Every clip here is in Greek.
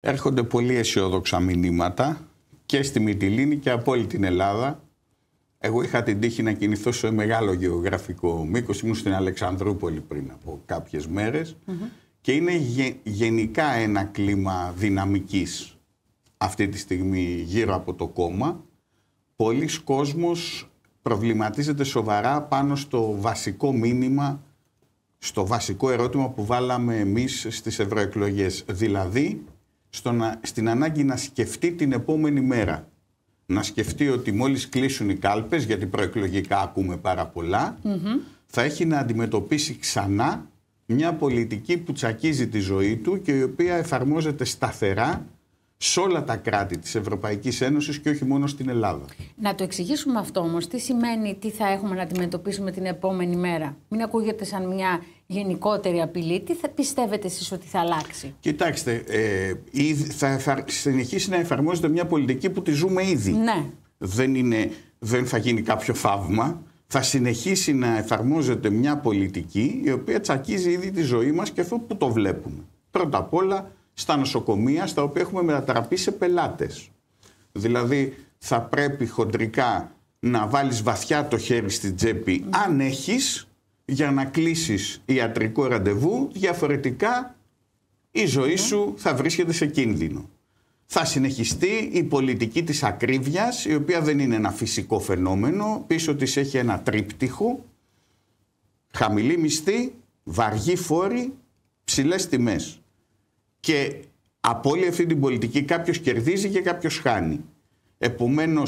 έρχονται πολύ αισιόδοξα μηνύματα και στη Μυτιλίνη και από όλη την Ελλάδα. Εγώ είχα την τύχη να κινηθώ σε μεγάλο γεωγραφικό μήκος. Ήμουν στην Αλεξανδρούπολη πριν από κάποιες Και είναι γενικά ένα κλίμα δυναμικής αυτή τη στιγμή γύρω από το κόμμα. Πολλοί κόσμος προβληματίζεται σοβαρά πάνω στο βασικό μήνυμα, στο βασικό ερώτημα που βάλαμε εμείς στις ευρωεκλογές. Δηλαδή, στο να, στην ανάγκη να σκεφτεί την επόμενη μέρα. Να σκεφτεί ότι μόλις κλείσουν οι κάλπες, γιατί προεκλογικά ακούμε πάρα θα έχει να αντιμετωπίσει ξανά μια πολιτική που τσακίζει τη ζωή του και η οποία εφαρμόζεται σταθερά σε όλα τα κράτη της Ευρωπαϊκής Ένωσης και όχι μόνο στην Ελλάδα. Να το εξηγήσουμε αυτό όμως, τι σημαίνει, τι θα έχουμε να αντιμετωπίσουμε την επόμενη μέρα. Μην ακούγεται σαν μια γενικότερη απειλή, τι θα πιστεύετε εσείς ότι θα αλλάξει. Κοιτάξτε, ε, θα, θα συνεχίσει να εφαρμόζεται μια πολιτική που τη ζούμε ήδη. Ναι. Δεν, είναι, δεν θα γίνει κάποιο θαύμα. Θα συνεχίσει να εφαρμόζεται μια πολιτική η οποία τσακίζει ήδη τη ζωή μας και αυτό που το βλέπουμε. Πρώτα απ' όλα στα νοσοκομεία στα οποία έχουμε μετατραπεί σε πελάτες. Δηλαδή θα πρέπει χοντρικά να βάλεις βαθιά το χέρι στην τσέπη αν έχεις για να κλείσεις ιατρικό ραντεβού διαφορετικά η ζωή σου θα βρίσκεται σε κίνδυνο. Θα συνεχιστεί η πολιτική της ακρίβειας η οποία δεν είναι ένα φυσικό φαινόμενο πίσω της έχει ένα τρίπτυχο χαμηλή μισθή, βαργή φόρη, ψηλές τιμές και από όλη αυτή την πολιτική κάποιος κερδίζει και κάποιος χάνει. Επομένως,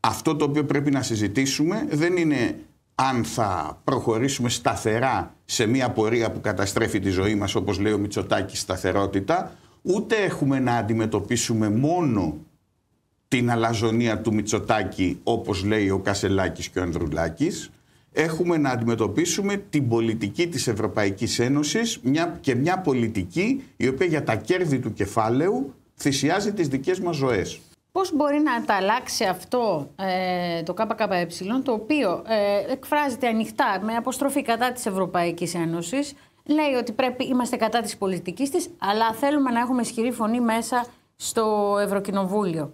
αυτό το οποίο πρέπει να συζητήσουμε δεν είναι αν θα προχωρήσουμε σταθερά σε μια πορεία που καταστρέφει τη ζωή μας, όπως λέει ο Μητσοτάκης, σταθερότητα, ούτε έχουμε να αντιμετωπίσουμε μόνο την αλαζονία του Μητσοτάκη, όπως λέει ο Κασελάκης και ο Ανδρουλάκης, έχουμε να αντιμετωπίσουμε την πολιτική της Ευρωπαϊκής Ένωσης μια, και μια πολιτική η οποία για τα κέρδη του κεφάλαιου θυσιάζει τις δικές μας ζωές. Πώς μπορεί να τα αλλάξει αυτό ε, το ΚΚΕ, το οποίο ε, εκφράζεται ανοιχτά με αποστροφή κατά της Ευρωπαϊκής Ένωσης, λέει ότι πρέπει, είμαστε κατά της πολιτικής της, αλλά θέλουμε να έχουμε ισχυρή φωνή μέσα στο Ευρωκοινοβούλιο.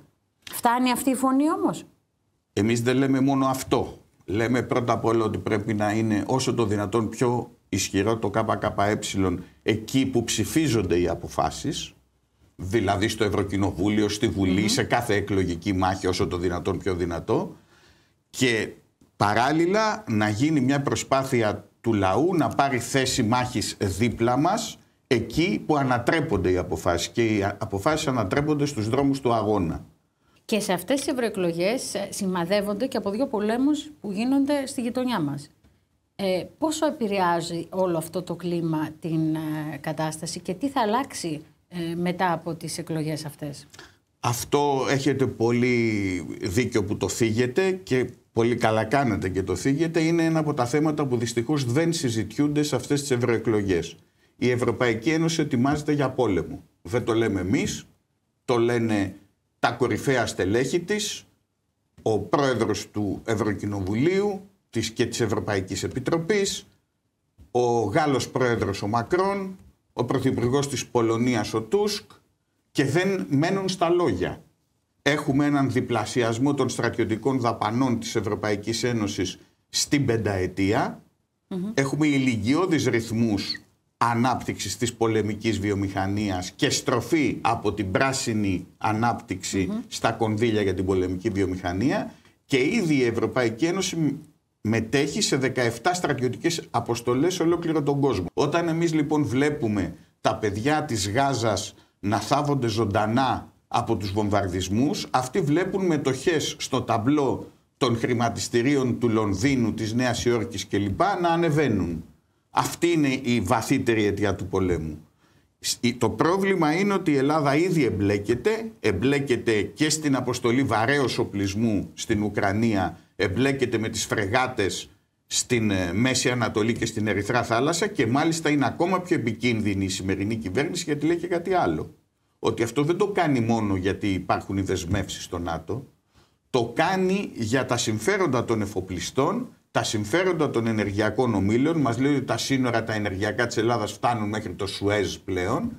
Φτάνει αυτή η φωνή όμως? Εμείς δεν λέμε μόνο αυτό. Λέμε πρώτα απ' όλα ότι πρέπει να είναι όσο το δυνατόν πιο ισχυρό το ΚΚΕ εκεί που ψηφίζονται οι αποφάσεις, δηλαδή στο Ευρωκοινοβούλιο, στη βουλη σε κάθε εκλογική μάχη όσο το δυνατόν πιο δυνατό και παράλληλα να γίνει μια προσπάθεια του λαού να πάρει θέση μάχης δίπλα μας εκεί που ανατρέπονται οι αποφάσεις και οι αποφάσεις ανατρέπονται στους δρόμους του αγώνα. Και σε αυτές τις ευρωεκλογές ε, σημαδεύονται και από δύο πολέμους που γίνονται στη γειτονιά μας. Ε, πόσο επηρεάζει όλο αυτό το κλίμα την ε, κατάσταση και τι θα αλλάξει ε, μετά από τις εκλογές αυτές. Αυτό έχετε πολύ δίκιο που το θίγετε και πολύ καλά κάνετε και το θίγετε. Είναι ένα από τα θέματα που δυστυχώς δεν συζητιούνται σε αυτές τις ευρωεκλογές. Η Ευρωπαϊκή Ένωση ετοιμάζεται για πόλεμο. Δεν το λέμε εμείς, το λένε τα κορυφαία στελέχη της, ο πρόεδρος του Ευρωκοινοβουλίου της και της Ευρωπαϊκής Επιτροπής, ο Γάλλος πρόεδρος ο Μακρόν, ο πρωθυπουργός της Πολωνίας ο Τούσκ και δεν μένουν στα λόγια. Έχουμε έναν διπλασιασμό των στρατιωτικών δαπανών της Ευρωπαϊκής Ένωσης στην πενταετια Έχουμε ηλικιώδεις ρυθμούς ανάπτυξης της πολεμικής βιομηχανίας και στροφή από την πράσινη στα κονδύλια για την πολεμική βιομηχανία και ήδη η Ευρωπαϊκή Ένωση μετέχει σε 17 στρατιωτικές αποστολές σε ολόκληρο τον κόσμο. Όταν εμείς λοιπόν βλέπουμε τα παιδιά της Γάζας να θάβονται ζωντανά από τους βομβαρδισμούς, αυτοί βλέπουν μετοχές στο ταμπλό των χρηματιστηρίων του Λονδίνου, της Νέας Υόρκης κλπ. να ανεβαίνουν. Αυτή είναι η βαθύτερη αιτία του πολέμου. Το πρόβλημα είναι ότι η Ελλάδα ήδη εμπλέκεται, εμπλέκεται και στην αποστολή βαρέως οπλισμού στην Ουκρανία, εμπλέκεται με τις φρεγάτες στην ε, Μέση Ανατολή και στην Ερυθρά Θάλασσα και μάλιστα είναι ακόμα πιο επικίνδυνη η σημερινή κυβέρνηση γιατί λέει και κάτι άλλο. Ότι αυτό δεν το κάνει μόνο γιατί υπάρχουν οι δεσμεύσεις στο ΝΑΤΟ, το κάνει για τα συμφέροντα των εφοπλιστών τα συμφέροντα των ενεργειακών ομίλων, μας λέει ότι τα σύνορα τα ενεργειακά της Ελλάδας φτάνουν μέχρι το Σουέζ πλέον,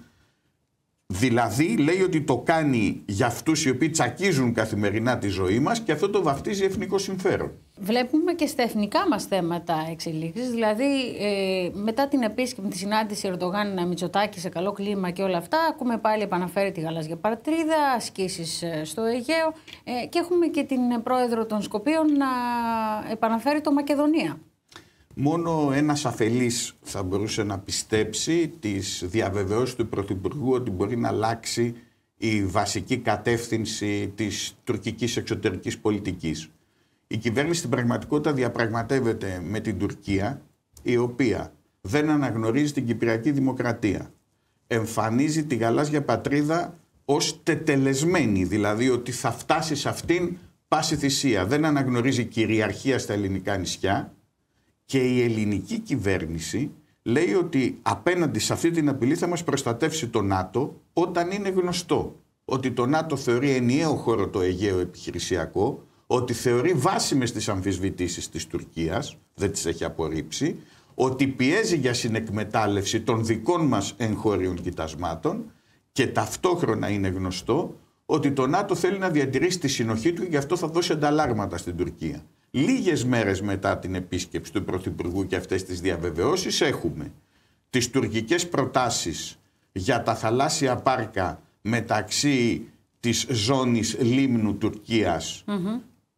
δηλαδή λέει ότι το κάνει για αυτούς οι οποίοι τσακίζουν καθημερινά τη ζωή μας, και αυτό το βαφτίζει εθνικό συμφέρον. Βλέπουμε και στα εθνικά μας θέματα εξελίξεις, δηλαδή ε, μετά την επίσκεψη, τη συνάντηση Ερντογάν να Μητσοτάκη σε καλό κλίμα και όλα αυτά, ακούμε πάλι επαναφέρει τη γαλάζια παρτρίδα, ασκήσεις ε, στο Αιγαίο ε, και έχουμε και την πρόεδρο των Σκοπίων να επαναφέρει το Μακεδονία. Μόνο ένας αφελής θα μπορούσε να πιστέψει τις διαβεβαιώσεις του Πρωθυπουργού ότι μπορεί να αλλάξει η βασική κατεύθυνση της τουρκικής εξωτερικής πολιτικής. Η κυβέρνηση στην πραγματικότητα διαπραγματεύεται με την Τουρκία, η οποία δεν αναγνωρίζει την Κυπριακή Δημοκρατία. Εμφανίζει τη γαλάζια πατρίδα ως τετελεσμένη, δηλαδή ότι θα φτάσει σε αυτήν πάση θυσία. Δεν αναγνωρίζει κυριαρχία στα ελληνικά νησιά και η ελληνική κυβέρνηση λέει ότι απέναντι σε αυτή την απειλή θα μας προστατεύσει το ΝΑΤΟ όταν είναι γνωστό ότι το ΝΑΤΟ θεωρεί ενιαίο χώρο το Αιγαίο επιχειρησιακό, ότι θεωρεί βάσιμες τις αμφισβητήσεις της Τουρκίας, δεν τις έχει απορρίψει, ότι πιέζει για συνεκμετάλλευση των δικών μας εγχώριων κοιτασμάτων και ταυτόχρονα είναι γνωστό ότι το ΝΑΤΟ θέλει να διατηρήσει τη συνοχή του και γι' αυτό θα δώσει ανταλλάγματα στην Τουρκία. Λίγες μέρες μετά την επίσκεψη του Πρωθυπουργού και αυτές τις διαβεβαιώσεις έχουμε τις τουρκικές προτάσεις για τα θαλάσσια πάρκα μεταξύ της ζώνης λίμνου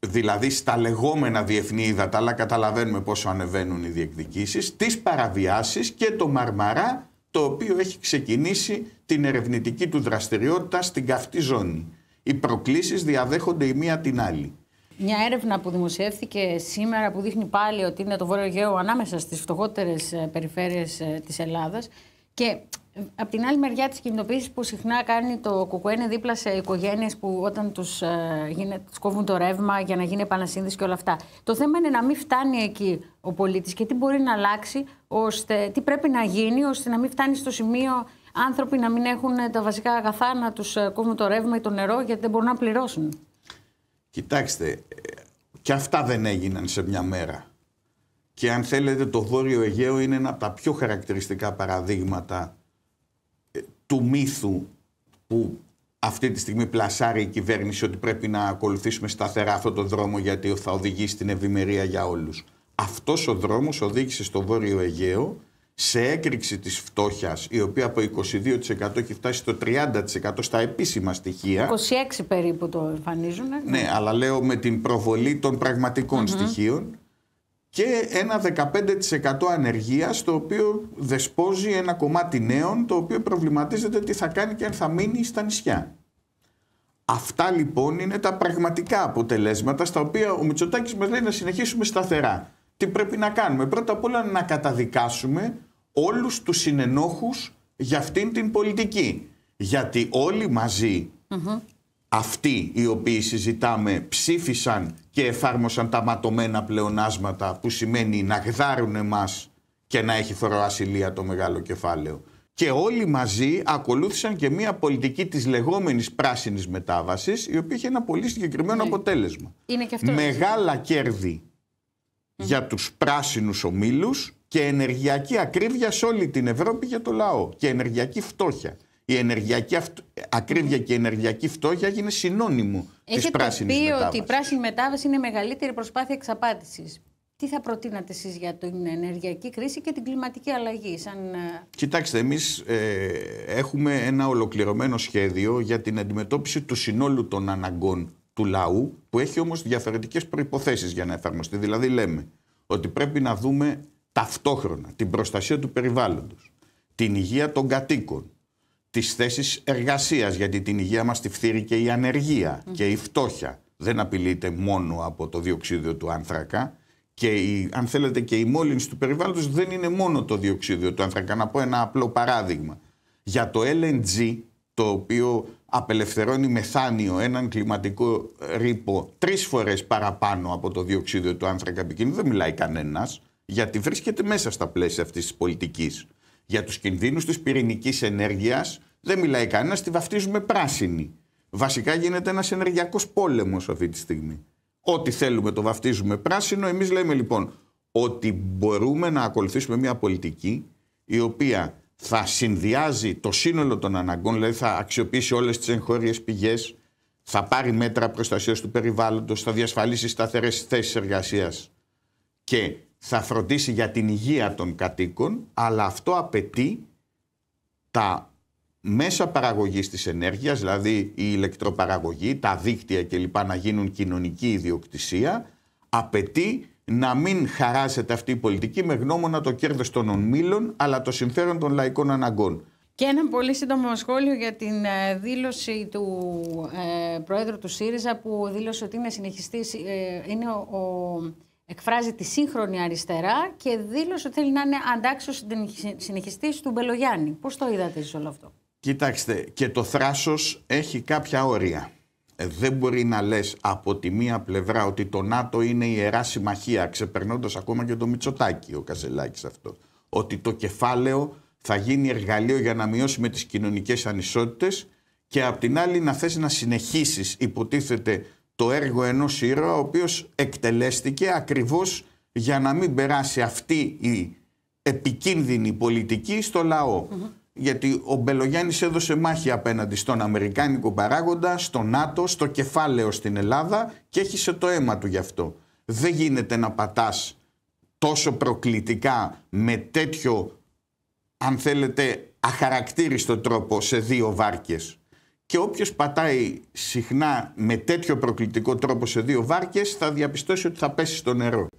δηλαδή στα λεγόμενα διεθνή ύδατα, αλλά καταλαβαίνουμε πόσο ανεβαίνουν οι διεκδικήσεις, τις παραβιάσεις και το Μαρμαρά, το οποίο έχει ξεκινήσει την ερευνητική του δραστηριότητα στην καυτή ζώνη. Οι προκλήσεις διαδέχονται η μία την άλλη. Μια έρευνα που δημοσιεύθηκε σήμερα που δείχνει πάλι ότι είναι το Βόρειο Αιγαίο ανάμεσα στις φτωχότερες ε, περιφέρειες ε, της Ελλάδας και Απ' την άλλη μεριά της κινητοποίησης που συχνά κάνει το ΚΚΕ είναι δίπλα σε οικογένειες που όταν τους ε, τους κόβουν το ρεύμα για να γίνει επανασύνδεση και όλα αυτά. Το θέμα είναι να μην φτάνει εκεί ο πολίτης και τι μπορεί να αλλάξει, ώστε, τι πρέπει να γίνει ώστε να μην φτάνει στο σημείο άνθρωποι να μην έχουν τα βασικά αγαθά, να τους ε, κόβουν το ρεύμα ή το νερό γιατί δεν μπορούν να πληρώσουν. Κοιτάξτε, ε, και αυτά δεν έγιναν σε μια μέρα. Και αν θέλετε το Βόρειο Αιγαίο είναι ένα από τα πιο χαρακτηριστικά παραδείγματα του μύθου που αυτή τη στιγμή πλασάρει η κυβέρνηση ότι πρέπει να ακολουθήσουμε σταθερά αυτόν τον δρόμο γιατί θα οδηγήσει την ευημερία για όλους. Αυτός ο δρόμος οδήγησε στο Βόρειο Αιγαίο σε έκρηξη της φτώχειας, η οποία από 22% έχει φτάσει στο 30% στα επίσημα στοιχεία. 26 περίπου το εμφανίζουν. Ναι, αλλά λέω με την προβολή των πραγματικων στοιχείων και ένα 15% ανεργίας, το οποίο δεσπόζει ένα κομμάτι νέων, το οποίο προβληματίζεται τι θα κάνει και αν θα μείνει στα νησιά. Αυτά λοιπόν είναι τα πραγματικά αποτελέσματα, στα οποία ο Μητσοτάκης μας λέει να συνεχίσουμε σταθερά. Τι πρέπει να κάνουμε. Πρώτα απ' όλα να καταδικάσουμε όλους τους συνενόχους για αυτήν την πολιτική. Γιατί όλοι αυτοί οι οποίοι συζητάμε ψήφισαν και εφάρμοσαν τα ματωμένα πλεονάσματα που σημαίνει να γδάρουν εμάς και να έχει φοροασυλία το μεγάλο κεφάλαιο. Και όλοι μαζί ακολούθησαν και μια πολιτική της λεγόμενης πράσινης μετάβασης η οποία είχε ένα πολύ συγκεκριμένο ναι. αποτέλεσμα. Μεγάλα κέρδη για τους πράσινους ομίλους και ενεργειακή ακρίβεια σε όλη την Ευρώπη για το λαό και ενεργειακή φτώχεια η ενεργειακή ακρίβεια και η ενεργειακή φτώχεια έγινε συνώνυμο της πράσινη μετάβαση. Έχετε πει ότι η πράσινη μετάβαση είναι μεγαλύτερη προσπάθεια εξαπάτησης. Τι θα προτείνατε εσείς για την ενεργειακή κρίση και την κλιματική αλλαγή. Σαν... Ε, Κοιτάξτε, εμείς ε, έχουμε ένα ολοκληρωμένο σχέδιο για την αντιμετώπιση του συνόλου των αναγκών του λαού, που έχει όμως διαφορετικές προποθέσει για να εφαρμοστεί. Δηλαδή λέμε ότι πρέπει να δούμε ταυτόχρονα την προστασία του περιβάλλοντος, την υγεία των κατοίκων, τις θέσεις εργασίας, γιατί την υγεία μας τη φθείρει και η ανεργία και η φτώχεια. Δεν απειλείται μόνο από το διοξίδιο του άνθρακα και η, αν θέλετε και η μόλυνση του περιβάλλοντος δεν είναι μόνο το διοξίδιο του άνθρακα. Να πω ένα απλό παράδειγμα. Για το LNG, το οποίο απελευθερώνει μεθάνιο, έναν κλιματικό ρήπο, τρεις φορές παραπάνω από το διοξίδιο του άνθρακα επικίνδυνο, δεν μιλάει κανένας, γιατί βρίσκεται μέσα στα πλαίσια αυτής της πολιτικής. Για τους κινδύνους της πυρηνικής ενέργειας δεν μιλάει κανένας, τη βαφτίζουμε πράσινη. Βασικά γίνεται ένας ενεργειακός πόλεμος αυτή τη στιγμή. Ό,τι θέλουμε το βαφτίζουμε πράσινο. Εμείς λέμε λοιπόν ότι μπορούμε να ακολουθήσουμε μια πολιτική η οποία θα συνδυάζει το σύνολο των αναγκών, δηλαδή θα αξιοποιήσει όλες τις εγχώριες πηγές, θα πάρει μέτρα προστασίας του περιβάλλοντος, θα διασφαλίσει σταθερές θέσεις εργασίας και θα φροντίσει για την υγεία των κατοίκων, αλλά αυτό απαιτεί τα μέσα παραγωγής της ενέργειας, δηλαδή η ηλεκτροπαραγωγή, τα δίκτυα κλπ. να γίνουν κοινωνική ιδιοκτησία, απαιτεί να μην χαράσετε αυτή η πολιτική με γνώμονα το κέρδος των ομίλων, αλλά το συμφέρον των λαϊκών αναγκών. Και ένα πολύ σύντομο σχόλιο για την ε, δήλωση του ε, Προέδρου του ΣΥΡΙΖΑ που δήλωσε ότι είναι συνεχιστής, ε, είναι ο εκφράζει τη σύγχρονη αριστερά και δήλωσε ότι θέλει να είναι αντάξιος συνεχιστής του Μπελογιάννη. Πώς το είδατε εσείς όλο αυτό. Κοιτάξτε, και το θράσος έχει κάποια όρια. Ε, δεν μπορεί να λες από τη μία πλευρά ότι το ΝΑΤΟ είναι η ιερά συμμαχία, ξεπερνώντας ακόμα και το Μητσοτάκι ο Καζελάκη αυτός. Ότι το κεφάλαιο θα γίνει εργαλείο για να μειώσουμε τις κοινωνικές ανισότητες και απ' την άλλη να θες να συνεχίσεις υποτίθεται το έργο ενός ήρωα ο οποίος εκτελέστηκε ακριβώς για να μην περάσει αυτή η επικίνδυνη πολιτική στο λαο Γιατί ο Μπελογιάννης έδωσε μάχη απέναντι στον Αμερικάνικο παράγοντα, στο ΝΑΤΟ, στο κεφάλαιο στην Ελλάδα και έχισε το αίμα του γι' αυτό. Δεν γίνεται να πατάς τόσο προκλητικά με τέτοιο, αν θέλετε, αχαρακτήριστο τρόπο σε δύο βάρκες και όποιος πατάει συχνά με τέτοιο προκλητικό τρόπο σε δύο βάρκες θα διαπιστώσει ότι θα πέσει στο νερό.